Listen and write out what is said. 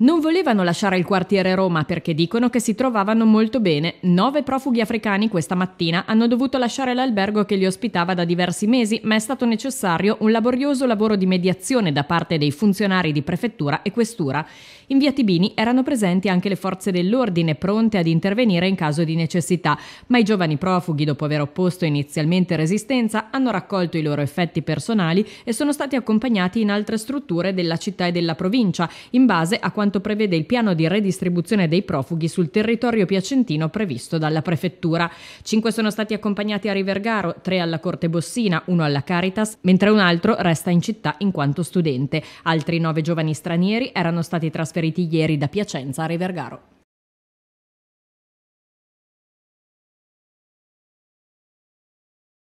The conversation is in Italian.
Non volevano lasciare il quartiere Roma perché dicono che si trovavano molto bene. Nove profughi africani questa mattina hanno dovuto lasciare l'albergo che li ospitava da diversi mesi, ma è stato necessario un laborioso lavoro di mediazione da parte dei funzionari di prefettura e questura. In via Tibini erano presenti anche le forze dell'ordine pronte ad intervenire in caso di necessità, ma i giovani profughi, dopo aver opposto inizialmente resistenza, hanno raccolto i loro effetti personali e sono stati accompagnati in altre strutture della città e della provincia, in base a quanto quanto prevede il piano di redistribuzione dei profughi sul territorio piacentino previsto dalla prefettura. Cinque sono stati accompagnati a Rivergaro, tre alla Corte Bossina, uno alla Caritas, mentre un altro resta in città in quanto studente. Altri nove giovani stranieri erano stati trasferiti ieri da Piacenza a Rivergaro.